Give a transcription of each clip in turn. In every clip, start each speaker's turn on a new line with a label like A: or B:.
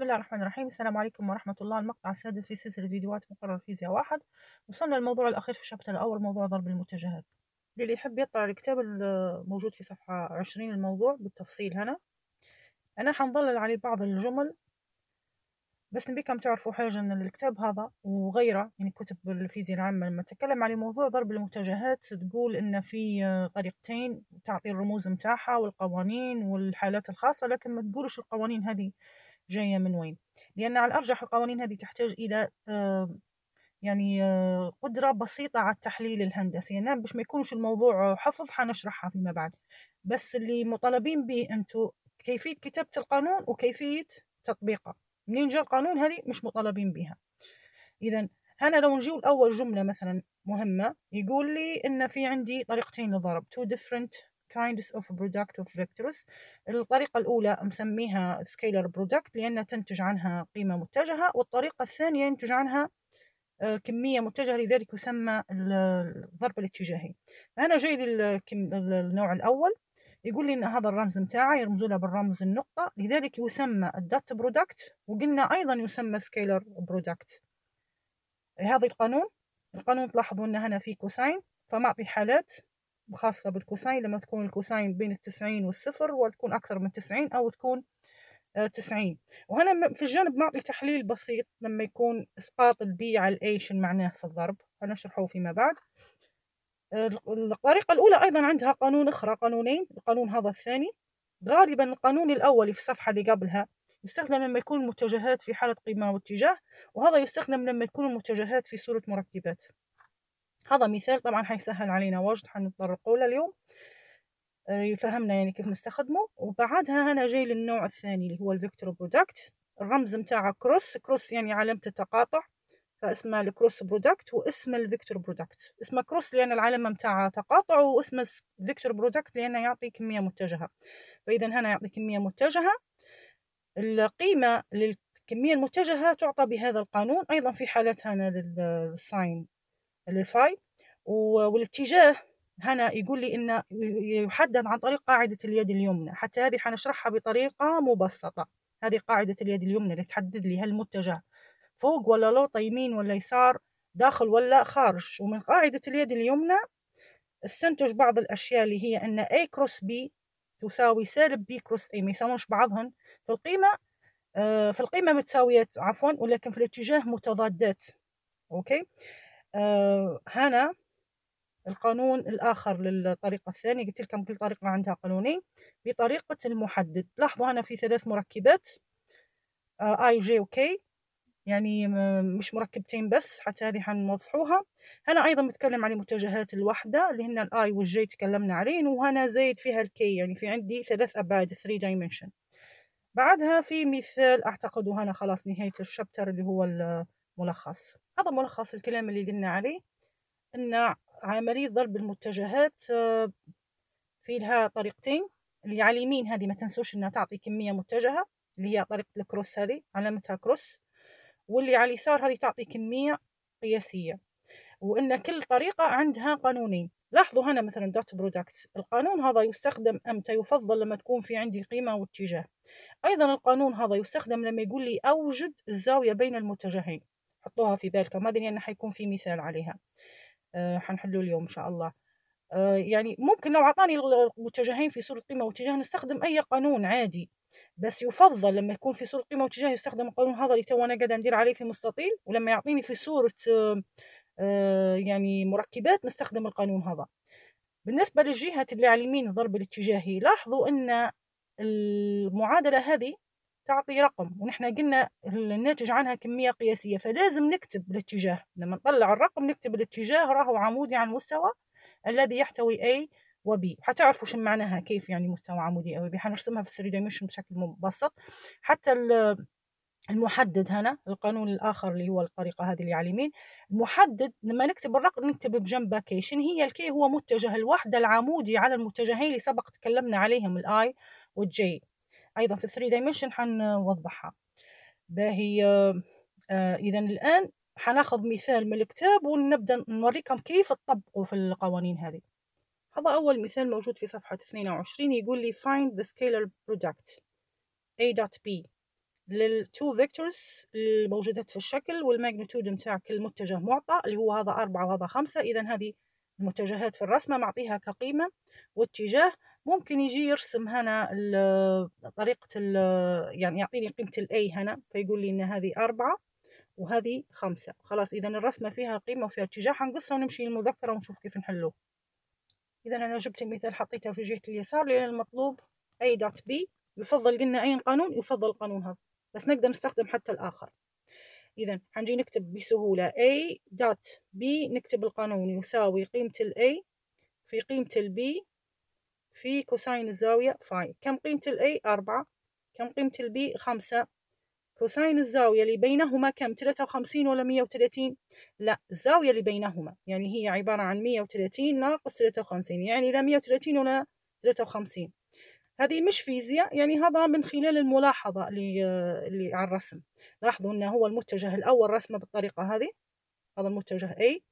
A: بسم الله الرحمن الرحيم السلام عليكم ورحمة الله المقطع السادس في سلسلة فيديوهات مقرر فيزياء واحد وصلنا للموضوع الأخير في الشابتر الأول موضوع ضرب المتجهات للي يحب يطلع الكتاب الموجود في صفحة عشرين الموضوع بالتفصيل هنا أنا حنظلل عليه بعض الجمل بس نبيكم تعرفوا حاجة أن الكتاب هذا وغيره يعني كتب الفيزياء العامة لما تتكلم على موضوع ضرب المتجهات تقول إن في طريقتين تعطي الرموز متاعها والقوانين والحالات الخاصة لكن ما تقولش القوانين هذه جاية من وين لأن على الأرجح القوانين هذه تحتاج إلى آه، يعني آه، قدرة بسيطة على التحليل الهندسي يعني باش ما يكونش الموضوع حفظ حنشرحها فيما بعد بس اللي مطالبين به أنتو كيفية كتابة القانون وكيفية تطبيقه منين جاء القانون هذه مش مطالبين بها إذا أنا لو نجيو لأول جملة مثلا مهمة يقول لي إن في عندي طريقتين للضرب two different kinds of product of vectors الطريقة الأولى مسميها scalar product لأنها تنتج عنها قيمة متجهة والطريقة الثانية ينتج عنها آه، كمية متجهة لذلك يسمى الضرب الاتجاهي فأنا جاي للنوع الأول يقول لي ان هذا الرمز متاعه يرمزوا له بالرمز النقطة لذلك يسمى الدات برودكت وقلنا ايضا يسمى سكيلر برودكت هذا القانون القانون تلاحظوا ان هنا في كوساين فمعطي حالات خاصة بالكوساين لما تكون الكوساين بين التسعين والصفر وتكون أكثر من تسعين أو تكون آه، تسعين وهنا في الجانب معطي تحليل بسيط لما يكون إسقاط البي على الأي شن معناه في الضرب هنشرحه فيما بعد آه، الطريقة الأولى أيضا عندها قانون أخرى قانونين القانون هذا الثاني غالبا القانون الأول في الصفحة اللي قبلها يستخدم لما يكون المتجهات في حالة قيمة واتجاه وهذا يستخدم لما يكون المتجهات في صورة مركبات هذا مثال طبعا حيسهل علينا واجد حنتطرق له اليوم آه، يفهمنا يعني كيف نستخدمه وبعدها انا جاي للنوع الثاني اللي هو الفيكتور برودكت الرمز متاع كروس كروس يعني علامة التقاطع فاسمه الكروس برودكت واسم الفيكتور برودكت اسم كروس لان العلامه متاع تقاطع واسم فيكتور برودكت لانه يعطي كميه متجهه فاذا هنا يعطي كميه متجهه القيمه للكميه المتجهه تعطى بهذا القانون ايضا في حالتها للساين للفاي والاتجاه هنا يقول لي إن يحدد عن طريق قاعدة اليد اليمنى حتى هذه حنشرحها بطريقة مبسطة هذه قاعدة اليد اليمنى اللي تحدد لي هالمتجه فوق ولا لوطة يمين ولا يسار داخل ولا خارج ومن قاعدة اليد اليمنى استنتج بعض الأشياء اللي هي أن A كروس B تساوي سالب B كروس A ما يساوونش بعضهم في القيمة آه، في القيمة متساويات عفوا ولكن في الاتجاه متضادات أوكي هنا آه، القانون الآخر للطريقة الثانية قلت لكم كل طريقة عندها قانونين بطريقة المحدد لاحظوا هنا في ثلاث مركبات آه، اي وجي وكي يعني مش مركبتين بس حتى هذه حنوضحوها هنا ايضا بتكلم عن المتجهات الوحده اللي هن الاي والجي تكلمنا عليهن وهنا زايد فيها الكي يعني في عندي ثلاث ابعاد 3 دايمنشن بعدها في مثال اعتقد وهنا خلاص نهايه الشابتر اللي هو الملخص هذا ملخص الكلام اللي قلنا عليه أن عملية ضرب المتجهات آه، في لها طريقتين اللي على اليمين هذه ما تنسوش انها تعطي كمية متجهة اللي هي طريقة الكروس هذه علامتها كروس واللي على اليسار هذه تعطي كمية قياسية وان كل طريقة عندها قانونين لاحظوا هنا مثلا دوت برودكت القانون هذا يستخدم امتى يفضل لما تكون في عندي قيمة واتجاه ايضا القانون هذا يستخدم لما يقول لي اوجد الزاوية بين المتجهين حطوها في بالكم هذه لان حيكون في مثال عليها أه حنحلو اليوم ان شاء الله أه يعني ممكن لو عطاني المتجهين في صورة القيمه واتجاه نستخدم أي قانون عادي بس يفضل لما يكون في صورة قيمة واتجاه يستخدم القانون هذا اللي تو أنا قاعدة ندير عليه في مستطيل ولما يعطيني في صورة آه، يعني مركبات نستخدم القانون هذا بالنسبة للجهة اللي على اليمين ضرب الاتجاهي لاحظوا أن المعادلة هذه تعطي رقم ونحن قلنا الناتج عنها كمية قياسية فلازم نكتب الاتجاه لما نطلع الرقم نكتب الاتجاه راهو عمودي عن المستوى الذي يحتوي A و B حتعرفوا شو معناها كيف يعني مستوى عمودي أو B حنرسمها في 3 ديميشن بشكل مبسط حتى المحدد هنا القانون الآخر اللي هو الطريقة هذه اللي على اليمين المحدد لما نكتب الرقم نكتب بجنبه كي شن هي الكي هو متجه الوحدة العمودي على المتجهين اللي سبق تكلمنا عليهم الاي والجي ايضا في 3 دايمنشن حنوضحها باهي آه، آه، اذا الان حناخذ مثال من الكتاب ونبدا نوريكم كيف تطبقوا في القوانين هذه هذا اول مثال موجود في صفحه 22 يقول لي find the scalar product a dot b للتو فيكتورز الموجودات في الشكل والماجنتود نتاع كل متجه معطى اللي هو هذا أربعة وهذا خمسة إذا هذه المتجهات في الرسمة معطيها كقيمة واتجاه ممكن يجي يرسم هنا طريقة ال يعني يعطيني قيمة الاي هنا فيقول لي ان هذه أربعة وهذه خمسة خلاص إذا الرسمة فيها قيمة وفيها اتجاه حنقصها ونمشي للمذكرة ونشوف كيف نحلوه إذا أنا جبت المثال حطيتها في جهة اليسار لأن المطلوب أي دوت بي يفضل قلنا أي قانون يفضل القانون هذا بس نقدر نستخدم حتى الآخر إذا حنجي نكتب بسهولة A دوت B نكتب القانون يساوي قيمة الأي A في قيمة البي B في كوساين الزاوية فاي كم قيمة الـ A أربعة كم قيمة الـ B خمسة كوساين الزاوية اللي بينهما كم ثلاثة وخمسين ولا مية وثلاثين لا الزاوية اللي بينهما يعني هي عبارة عن مية وثلاثين ناقص ثلاثة وخمسين يعني لا مية وثلاثين ولا ثلاثة وخمسين هذه مش فيزياء يعني هذا من خلال الملاحظة اللي على الرسم لاحظوا أنه هو المتجه الأول رسمه بالطريقة هذه هذا المتجه A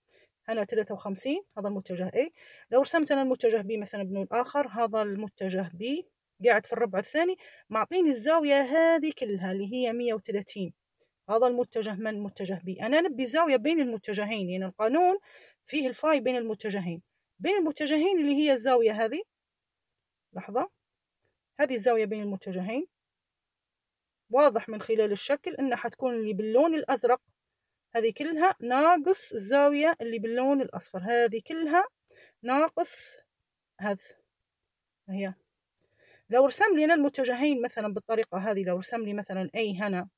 A: أنا 53 هذا المتجه A لو رسمت أنا المتجه B مثلا بنون آخر هذا المتجه B قاعد في الربع الثاني معطيني الزاوية هذه كلها اللي هي 130 هذا المتجه من متجه B أنا نبي زاوية بين المتجهين لأن يعني القانون فيه الفاي بين المتجهين بين المتجهين اللي هي الزاوية هذه لحظة هذه الزاوية بين المتجهين واضح من خلال الشكل أنها حتكون اللي باللون الأزرق هذه كلها ناقص الزاوية اللي باللون الأصفر هذه كلها ناقص هذا هي لو رسم لنا المتجهين مثلا بالطريقة هذه لو رسم لي مثلا أي هنا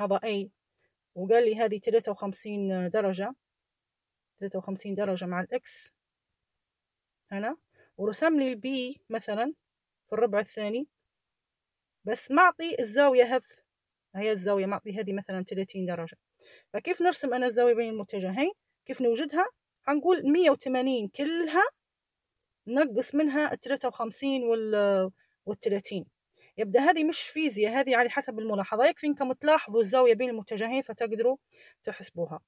A: هذا أي وقال لي هذه 53 درجة 53 درجة مع الإكس هنا ورسم لي البي مثلا في الربع الثاني بس معطي الزاوية هذ هي الزاويه معطي هذه مثلا 30 درجه فكيف نرسم انا الزاويه بين المتجهين كيف نوجدها هنقول 180 كلها نقص منها 53 وال والثلاثين يبدأ هذه مش فيزياء هذه على حسب الملاحظة يكفي إنكم تلاحظوا الزاوية بين المتجهين فتقدروا تحسبوها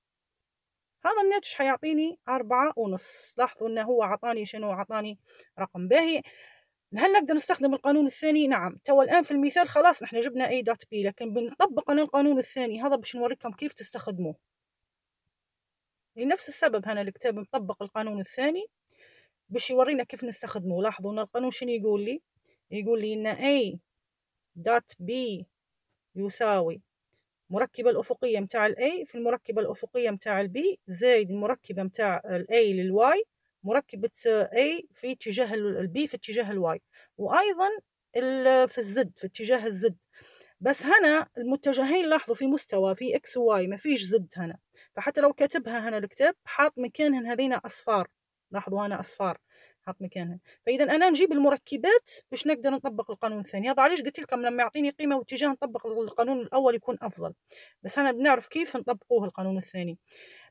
A: هذا الناتج حيعطيني أربعة ونص لاحظوا إنه هو عطاني شنو عطاني رقم باهي هل نقدر نستخدم القانون الثاني نعم تو الان في المثال خلاص نحن جبنا اي دوت بي لكن بنطبق انا القانون الثاني هذا باش نوريكم كيف تستخدموه لنفس السبب هنا الكتاب مطبق القانون الثاني باش يورينا كيف نستخدمه لاحظوا ان القانون شنو يقول لي يقول لي ان A دوت B يساوي المركبة الأفقية متاع ال A في المركبة الأفقية متاع ال B زايد المركبة متاع ال A Y مركبة A في اتجاه البي في اتجاه الواي وأيضا في الزد في اتجاه الزد بس هنا المتجهين لاحظوا في مستوى في اكس وواي ما فيش زد هنا فحتى لو كاتبها هنا الكتاب حاط مكانهن هذينا اصفار لاحظوا هنا اصفار حاط مكانهن فاذا انا نجيب المركبات باش نقدر نطبق القانون الثاني هذا علاش قلت لكم لما يعطيني قيمه واتجاه نطبق القانون الاول يكون افضل بس انا بنعرف كيف نطبقوه القانون الثاني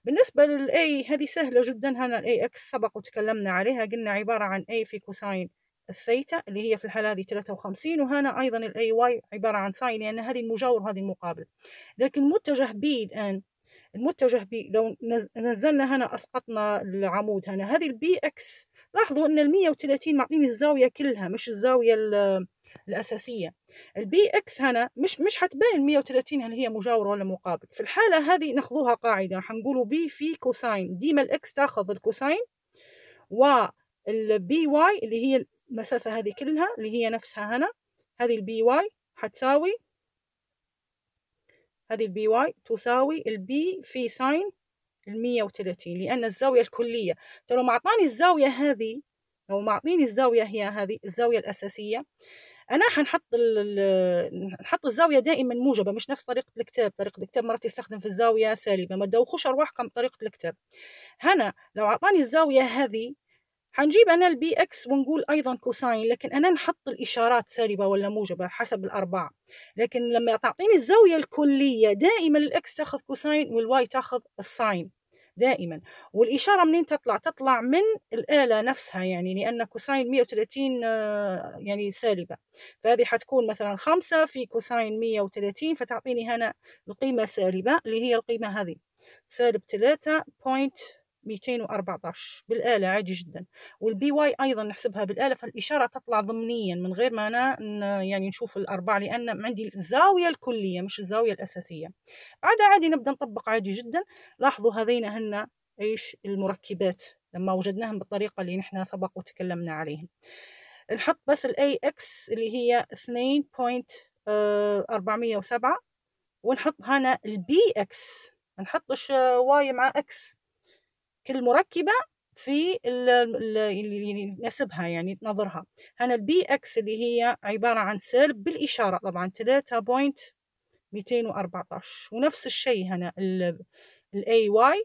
A: بالنسبة A هذه سهلة جدا هنا A إكس سبق وتكلمنا عليها قلنا عبارة عن A في كوساين الثيتا اللي هي في الحالة هذه 53 وهنا أيضا A Y عبارة عن ساين لأن هذه المجاور وهذه المقابل لكن متجه B الآن المتجه بي لو نزلنا هنا أسقطنا العمود هنا هذه البي إكس لاحظوا أن ال 130 معطيني الزاوية كلها مش الزاوية الأساسية البي اكس هنا مش مش حتبين 130 هل هي مجاوره ولا مقابل في الحاله هذه ناخذوها قاعده حنقولوا بي في كوساين ديما الاكس تاخذ الكوساين والبي واي اللي هي المسافه هذه كلها اللي هي نفسها هنا هذه البي واي حتساوي هذه البي واي تساوي البي في ساين ال 130 لأن الزاوية الكلية ترى ما معطاني الزاوية هذه أو ما الزاوية هي هذه الزاوية الأساسية انا حنحط نحط الزاويه دائما موجبه مش نفس طريقه الكتاب طريقه الكتاب مرات يستخدم في الزاويه سالبه ما تدوخوش ارواحكم بطريقه الكتاب هنا لو اعطاني الزاويه هذه حنجيب انا البي اكس ونقول ايضا كوساين لكن انا نحط الاشارات سالبه ولا موجبه حسب الاربعه لكن لما تعطيني الزاويه الكليه دائما الاكس تاخذ كوساين والواي تاخذ الساين دائما والإشارة منين تطلع تطلع من الآلة نفسها يعني لأن كوساين 130 آه، يعني سالبة فهذه حتكون مثلا خمسة في كوساين 130 فتعطيني هنا القيمة سالبة اللي هي القيمة هذه سالب 3.3 214 بالآلة عادي جدا والبي واي أيضا نحسبها بالآلة فالإشارة تطلع ضمنيا من غير ما أنا يعني نشوف الأربعة لأن عندي الزاوية الكلية مش الزاوية الأساسية بعدها عادي نبدأ نطبق عادي جدا لاحظوا هذين هن إيش المركبات لما وجدناهم بالطريقة اللي نحن سبق وتكلمنا عليهم نحط بس الأي AX اللي هي 2.407 آه، ونحط هنا البي اكس ما نحطش آه، واي مع اكس المركبه في اللي يعني نسبها يعني نظرها هنا البي اكس اللي هي عباره عن سير بالاشاره طبعا 3.214 ونفس الشيء هنا الاي واي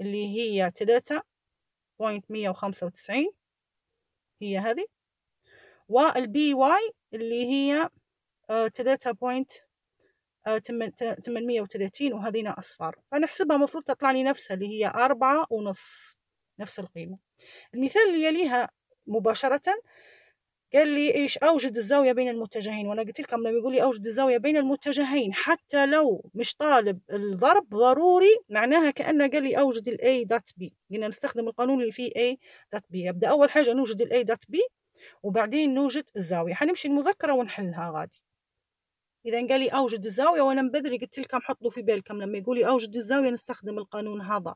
A: اللي هي 3.195 هي هذه والبي واي اللي هي 3.2 آه، 830 وهذينا أصفار فنحسبها مفروض تطلع لي نفسها اللي هي أربعة ونص نفس القيمة المثال اللي يليها مباشرة قال لي ايش اوجد الزاويه بين المتجهين وانا قلت لكم لما يقول لي اوجد الزاويه بين المتجهين حتى لو مش طالب الضرب ضروري معناها كانه قال لي اوجد الـ A دوت B قلنا نستخدم القانون اللي فيه A دوت B ابدا اول حاجه نوجد الـ A دوت B وبعدين نوجد الزاويه حنمشي المذكره ونحلها غادي اذا قال لي اوجد الزاويه وانا بدري قلت لكم حطوا في بالكم لما يقول لي اوجد الزاويه نستخدم القانون هذا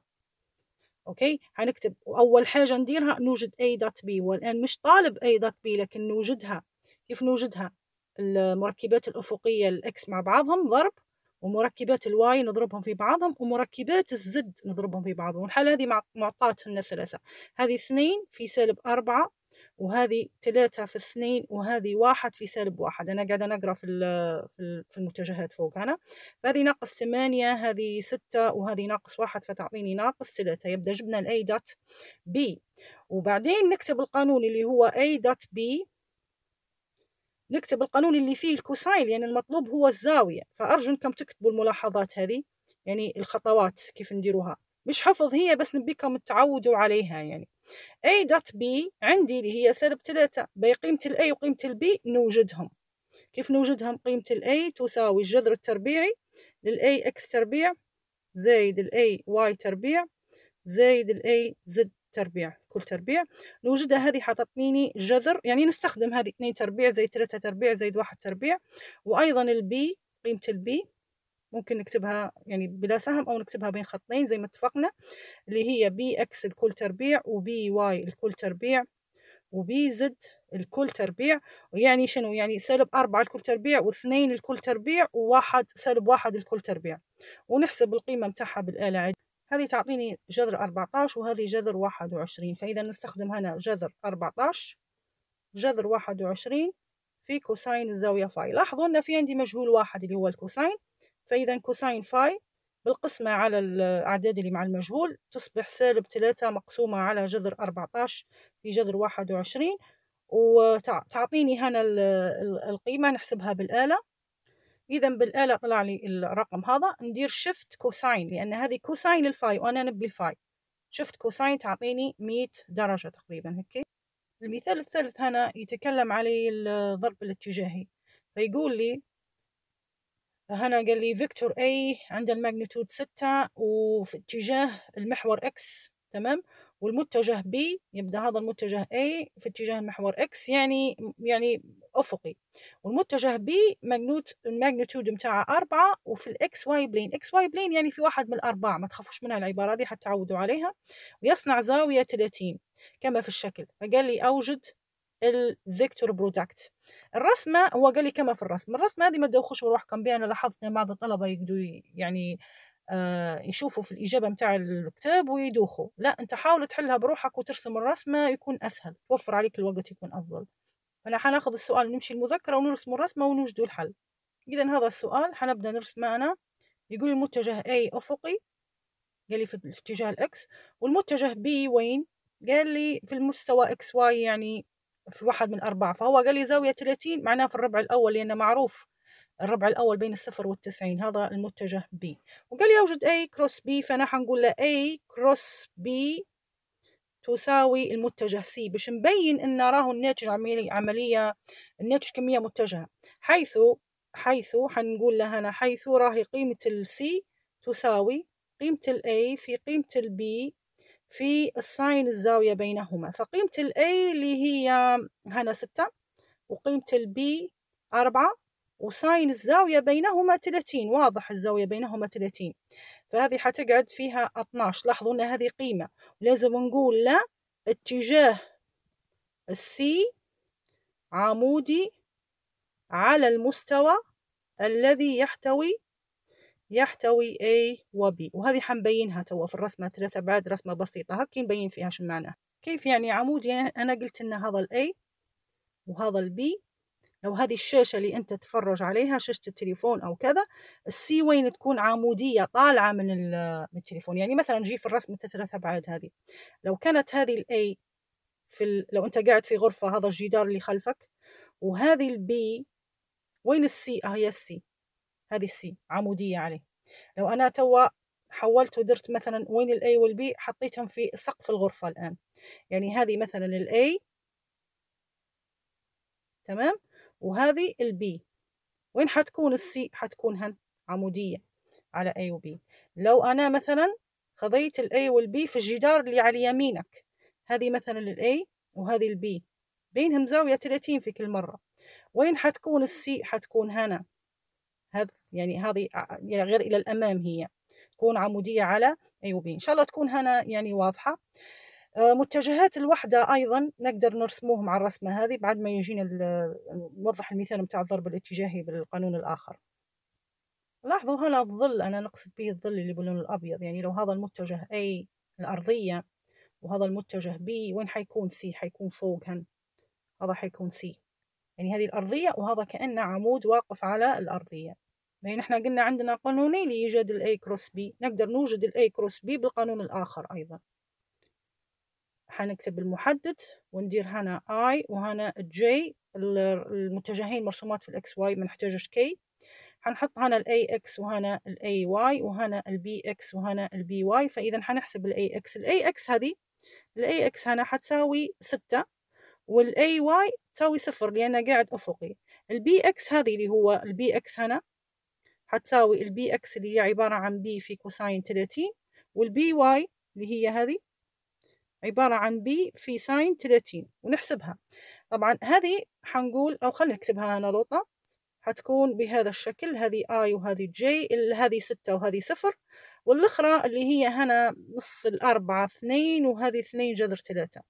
A: اوكي حنكتب اول حاجه نديرها نوجد اي دات بي والان مش طالب اي دات بي لكن نوجدها كيف نوجدها المركبات الافقيه الاكس مع بعضهم ضرب ومركبات الواي نضربهم في بعضهم ومركبات الزد نضربهم في بعضهم الحاله هذه معطاتهن ثلاثة هذه اثنين في سالب أربعة وهذه ثلاثة في اثنين وهذه واحد في سالب واحد أنا قاعدة نقرأ في في المتجهات فوق هنا فهذه ناقص ثمانية هذه ستة وهذه ناقص واحد فتعطيني ناقص ثلاثة يبدأ جبنا الأي دوت بي وبعدين نكتب القانون اللي هو أي دوت بي نكتب القانون اللي فيه الكوساين يعني المطلوب هو الزاوية فأرجو أنكم تكتبوا الملاحظات هذه يعني الخطوات كيف نديروها مش حفظ هي بس نبيكم تعودوا عليها يعني A دوت B عندي اللي هي سالب ثلاثة بقيمة قيمة ال A وقيمة ال B نوجدهم كيف نوجدهم قيمة ال A تساوي الجذر التربيعي لل A X تربيع زايد ال A Y تربيع زايد ال A Z تربيع كل تربيع نوجدها هذه حطتنيني جذر يعني نستخدم هذه اثنين تربيع زي ثلاثة تربيع زائد واحد تربيع وايضا ال B قيمه ال B ممكن نكتبها يعني بلا سهم أو نكتبها بين خطين زي ما اتفقنا اللي هي بي إكس الكل تربيع وبي واي الكل تربيع وبي زد الكل تربيع ويعني شنو يعني سالب أربعة الكل تربيع واثنين الكل تربيع وواحد سالب واحد الكل تربيع ونحسب القيمة متاعها بالآلة هذه تعطيني جذر 14 وهذه جذر 21 فإذا نستخدم هنا جذر 14 جذر 21 في كوساين الزاوية فاي لاحظوا أن في عندي مجهول واحد اللي هو الكوساين فإذا كوساين فاي بالقسمة على الأعداد اللي مع المجهول تصبح سالب ثلاثة مقسومة على جذر أربعتاش في جذر واحد وعشرين وتعطيني هنا القيمة نحسبها بالآلة إذا بالآلة طلع لي الرقم هذا ندير شيفت كوساين لأن هذه كوساين الفاي وأنا نبي الفاي شفت كوساين تعطيني مية درجة تقريبا هيك المثال الثالث هنا يتكلم على الضرب الاتجاهي فيقول لي هنا قال لي فيكتور اي عند الماجنتود 6 وفي اتجاه المحور اكس تمام والمتجه بي يبدا هذا المتجه اي في اتجاه المحور اكس يعني يعني افقي والمتجه بي ماجنوت الماجنتود متاعه أربعة وفي الاكس واي بلين اكس واي بلين يعني في واحد من الاربعه ما تخافوش منها العباره دي تعودوا عليها ويصنع زاويه 30 كما في الشكل فقال لي اوجد الفيكتور برودكت الرسمه هو قال لي كما في الرسم الرسمه هذه ما تدوخش اخش واروح بها انا لاحظت بعض الطلبه يقدروا يعني آه، يشوفوا في الاجابه متاع الكتاب ويدوخوا لا انت حاول تحلها بروحك وترسم الرسمه يكون اسهل توفر عليك الوقت يكون افضل فانا حناخذ السؤال نمشي المذكره ونرسم الرسمه ونوجد الحل اذا هذا السؤال حنبدا نرسم انا يقول المتجه اي افقي قال لي في الاتجاه الاكس والمتجه بي وين قال لي في المستوى اكس واي يعني في واحد من أربعة فهو قال لي زاوية 30 معناه في الربع الأول لأنه معروف الربع الأول بين الصفر والتسعين هذا المتجه B وقال لي أوجد A كروس B فأنا حنقول له A كروس B تساوي المتجه C باش نبين أن راهو الناتج عملية الناتج كمية متجهة حيث حيث حنقول له هنا حيث راهي قيمة السي تساوي قيمة ال A في قيمة ال B في الساين الزاوية بينهما فقيمة ال A اللي هي هنا ستة وقيمة ال B أربعة وساين الزاوية بينهما 30 واضح الزاوية بينهما 30 فهذه حتقعد فيها 12 لاحظوا أن هذه قيمة لازم نقول لا اتجاه السي عمودي على المستوى الذي يحتوي يحتوي A و B وهذه حنبينها توا في الرسمة ثلاث أبعاد رسمة بسيطة هكي نبين فيها شو معناه كيف يعني عمود يعني أنا قلت إن هذا ال A وهذا ال B لو هذه الشاشة اللي أنت تتفرج عليها شاشة التليفون أو كذا السي وين تكون عمودية طالعة من, من التليفون يعني مثلا نجي في الرسمة الثلاث أبعاد هذه لو كانت هذه الأي في ال... لو أنت قاعد في غرفة هذا الجدار اللي خلفك وهذه البي وين السي آه هي السي هذه السي عمودية عليه لو أنا توا حولت ودرت مثلا وين الاي والبي حطيتهم في سقف الغرفة الآن يعني هذه مثلا الاي تمام وهذه البي وين حتكون السي حتكون هن عمودية على أي وبي لو أنا مثلا خذيت الأي والبي في الجدار اللي على يمينك هذه مثلا الأي وهذه البي بينهم زاوية 30 في كل مرة وين حتكون السي حتكون هنا هذا يعني هذه يعني غير إلى الأمام هي تكون عمودية على أيوبي إن شاء الله تكون هنا يعني واضحة متجهات الوحدة أيضا نقدر نرسموه مع الرسمة هذه بعد ما يجينا نوضح المثال متاع الضرب الاتجاهي بالقانون الآخر لاحظوا هنا الظل أنا نقصد به الظل اللي باللون الأبيض يعني لو هذا المتجه اي الأرضية وهذا المتجه بي وين حيكون سي حيكون فوق هن هذا حيكون سي يعني هذه الأرضية وهذا كأنه عمود واقف على الأرضية ما احنا قلنا عندنا قانونين لإيجاد الأي كروس بي نقدر نوجد الأي كروس بي بالقانون الآخر أيضا حنكتب المحدد وندير هنا اي وهنا جي المتجهين مرسومات في الاكس واي ما نحتاجش كي حنحط هنا الاي اكس وهنا الاي واي وهنا البي اكس وهنا البي واي فاذا حنحسب الاي اكس الاي اكس هذه الاي اكس هنا حتساوي ستة والاي واي تساوي صفر لان قاعد افقي البي اكس هذه اللي هو البي اكس هنا حتساوي البي اكس اللي هي عبارة عن بي في كوساين 30 والبي واي اللي هي هذه عبارة عن بي في ساين 30 ونحسبها طبعا هذه حنقول أو خلينا نكتبها هنا لوطة حتكون بهذا الشكل هذه اي وهذه جي هذه ستة وهذه صفر والأخرى اللي هي هنا نص الأربعة اثنين وهذه اثنين جذر ثلاثة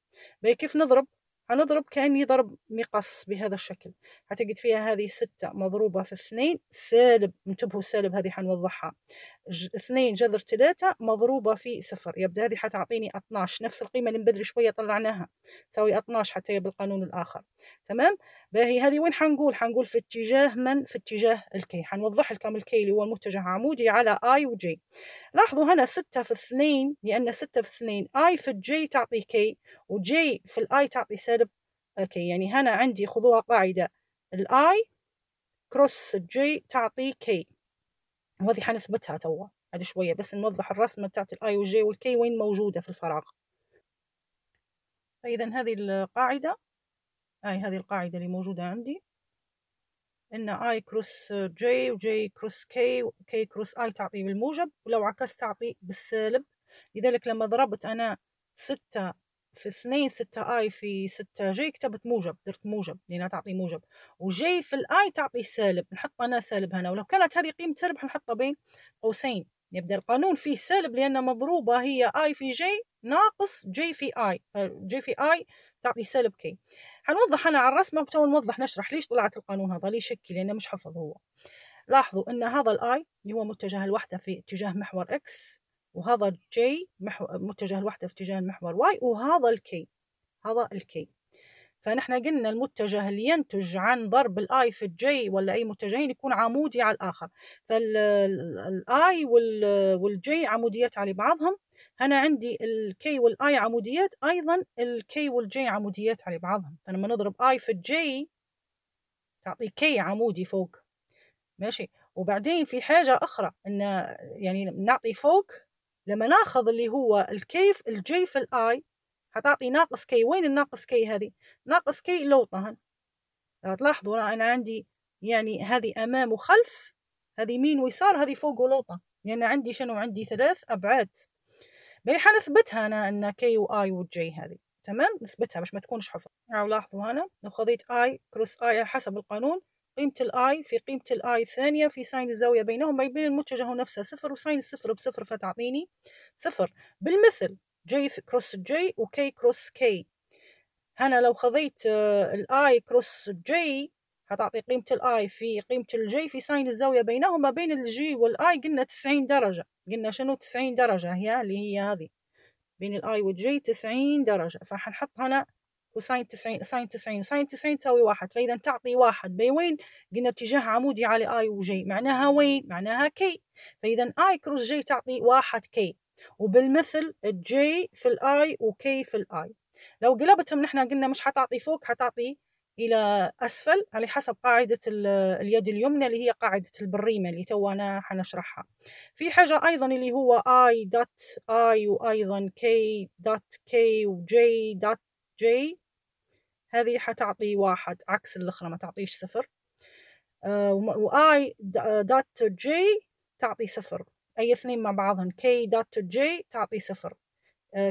A: كيف نضرب هنضرب كأني ضرب مقص بهذا الشكل هتجد فيها هذه ستة مضروبة في اثنين سالب انتبهوا سالب هذه حنوضحها 2 جذر 3 مضروبة في 0 يبدأ هذه حتعطيني 12 نفس القيمة اللي بدري شوية طلعناها تساوي 12 حتى هي بالقانون الآخر تمام باهي هذه وين حنقول حنقول في اتجاه من في اتجاه الكي حنوضح لكم الكي اللي هو المتجه عمودي على اي وجي لاحظوا هنا 6 في 2 لأن 6 في 2 اي في الجي تعطي كي وجي في الاي تعطي سالب كي آه، يعني هنا عندي خذوها قاعدة الاي كروس الجي تعطي كي وهذه حنثبتها توا بعد شوية بس نوضح الرسمة بتاعت الاي وجي والكي وين موجودة في الفراغ فإذا هذه القاعدة هاي هذه القاعدة اللي موجودة عندي ان اي كروس جي وجي كروس كي وكي كروس اي تعطي بالموجب ولو عكست تعطي بالسالب لذلك لما ضربت انا ستة في اثنين ستة اي في ستة جي كتبت موجب درت موجب لانها تعطي موجب وجي في الاي تعطي سالب نحط انا سالب هنا ولو كانت هذه قيمة سالب حنحطها بين قوسين يبدا القانون فيه سالب لان مضروبة هي اي في جي ناقص جي في اي جي في اي تعطي سالب كي حنوضح انا على الرسمة وتو نوضح نشرح ليش طلعت القانون هذا ليش شكي لانه مش حفظ هو لاحظوا ان هذا الاي اللي هو متجه الوحدة في اتجاه محور اكس وهذا الجي محو... متجه الوحدة في اتجاه المحور واي وهذا الكي هذا الكي فنحن قلنا المتجه اللي ينتج عن ضرب الاي في الجي ولا اي متجهين يكون عمودي على الاخر فالاي والجي عموديات على بعضهم هنا عندي الكي والاي عموديات ايضا الكي والجي عموديات على بعضهم فلما نضرب اي في الجي تعطي كي عمودي فوق ماشي وبعدين في حاجة أخرى أن يعني نعطي فوق لما ناخذ اللي هو الكيف الجي في الاي حتعطي ناقص كي وين الناقص كي هذه ناقص كي لو طهن تلاحظوا انا عندي يعني هذه امام وخلف هذه مين ويسار هذه فوق ولوطة لان يعني عندي شنو عندي ثلاث ابعاد بي حنثبتها انا ان كي واي وجي هذه تمام نثبتها باش ما تكونش حفظ لاحظوا هنا لو خذيت اي كروس اي على حسب القانون قيمة الاي في قيمة الاي الثانية في ساين الزاوية بينهما بين المتجه نفسه صفر وساين الصفر بصفر فتعطيني صفر بالمثل جي كروس جي وكي كروس كي هنا لو خذيت الاي كروس جي هتعطي قيمة الاي في قيمة الجي في ساين الزاوية بينهما بين الجي والاي قلنا تسعين درجة قلنا شنو تسعين درجة هي اللي هي هذه بين الاي والجي تسعين درجة فحنحط هنا وساين 90 ساين 90 وساين 90 تساوي واحد فإذا تعطي واحد بوين قلنا اتجاه عمودي على اي وجي معناها وين معناها كي فإذا اي كروس جي تعطي واحد كي وبالمثل الجي في الاي وكي في الاي لو قلبتهم نحن قلنا مش حتعطي فوق حتعطي الى اسفل على حسب قاعده اليد اليمنى اللي هي قاعده البريمه اللي تونا حنشرحها في حاجه ايضا اللي هو اي دوت اي وايضا كي دوت كي وجي دوت جي هذه حتعطي واحد عكس الأخرى ما تعطيش صفر آه، واي دوت جي آه، تعطي صفر أي اثنين مع بعضهم كي دوت جي تعطي صفر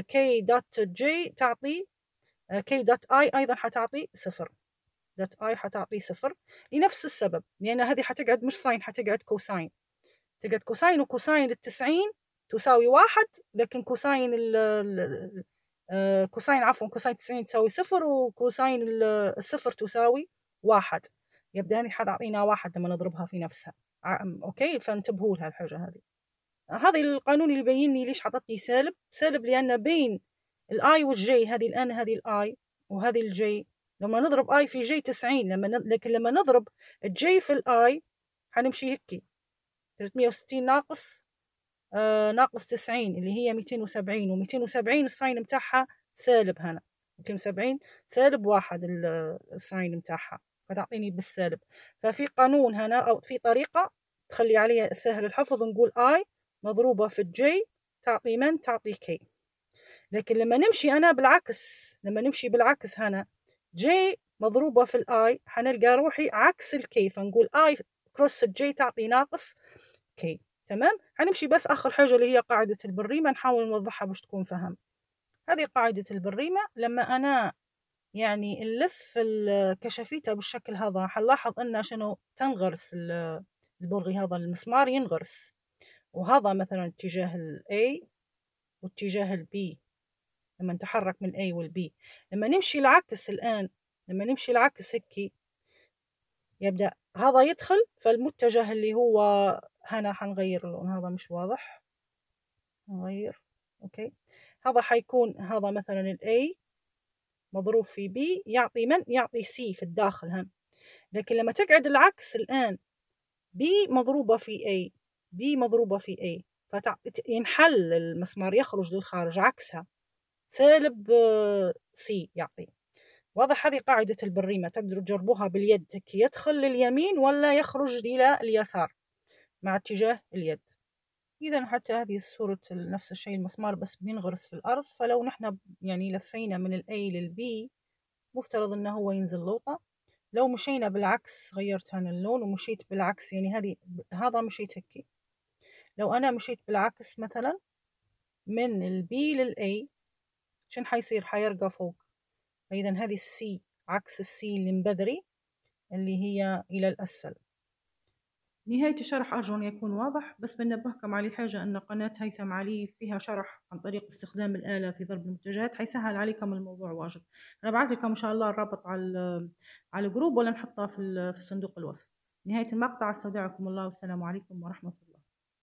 A: كي دوت جي تعطي كي دوت اي أيضا حتعطي صفر دوت اي حتعطي صفر لنفس السبب لأن يعني هذه حتقعد مش ساين حتقعد كوساين تقعد كوساين وكوساين التسعين تساوي واحد لكن كوساين ال آه، كوساين عفوا كوساين 90 تساوي صفر وكوساين الصفر تساوي واحد يبدأ حد حتعطينا واحد لما نضربها في نفسها أوكي فانتبهوا لها الحاجة هذه هذا القانون اللي يبين لي ليش لي سالب سالب لأن بين الآي والجي هذه الآن هذه الآي وهذه الجي لما نضرب آي في جي 90 لما ن... لكن لما نضرب الجي في الآي حنمشي هيك 360 ناقص آه، ناقص تسعين اللي هي ميتين وسبعين وميتين وسبعين الساين متاعها سالب هنا ميتين وسبعين سالب واحد الساين متاعها فتعطيني بالسالب ففي قانون هنا أو في طريقة تخلي عليها سهل الحفظ نقول I مضروبة في الجي تعطي من تعطي كي لكن لما نمشي أنا بالعكس لما نمشي بالعكس هنا جي مضروبة في الآي حنلقى روحي عكس الكي فنقول I كروس الجي تعطي ناقص كي تمام حنمشي بس اخر حاجه اللي هي قاعده البريمه نحاول نوضحها باش تكون فهم هذه قاعده البريمه لما انا يعني نلف الكشافيته بالشكل هذا حنلاحظ ان شنو تنغرس البرغي هذا المسمار ينغرس وهذا مثلا اتجاه ال A واتجاه ال B لما نتحرك من A وال B لما نمشي العكس الآن لما نمشي العكس هيك يبدأ هذا يدخل فالمتجه اللي هو هنا حنغير اللون هذا مش واضح نغير اوكي هذا حيكون هذا مثلا الاي مضروب في بي يعطي من يعطي سي في الداخل هم لكن لما تقعد العكس الان بي مضروبة في اي بي مضروبة في اي فينحل المسمار يخرج للخارج عكسها سالب سي آه، يعطي واضح هذه قاعدة البريمة تقدروا تجربوها باليد يدخل لليمين ولا يخرج إلى اليسار مع اتجاه اليد إذا حتى هذه صورة نفس الشيء المسمار بس بينغرس في الأرض فلو نحن يعني لفينا من الأي للبي مفترض إنه هو ينزل لوطة لو مشينا بالعكس غيرت أنا اللون ومشيت بالعكس يعني هذه هذا مشيت هيك لو أنا مشيت بالعكس مثلا من البي للأي شن حيصير حيرقى فوق فإذا هذه السي عكس السي اللي من بدري اللي هي إلى الأسفل نهاية الشرح أرجو أن يكون واضح بس بنبهكم على حاجة أن قناة هيثم علي فيها شرح عن طريق استخدام الآلة في ضرب المنتجات حيسهل عليكم الموضوع واجد أنا بعث لكم إن شاء الله الرابط على على الجروب ولا نحطه في, في صندوق الوصف نهاية المقطع استودعكم الله والسلام عليكم ورحمة الله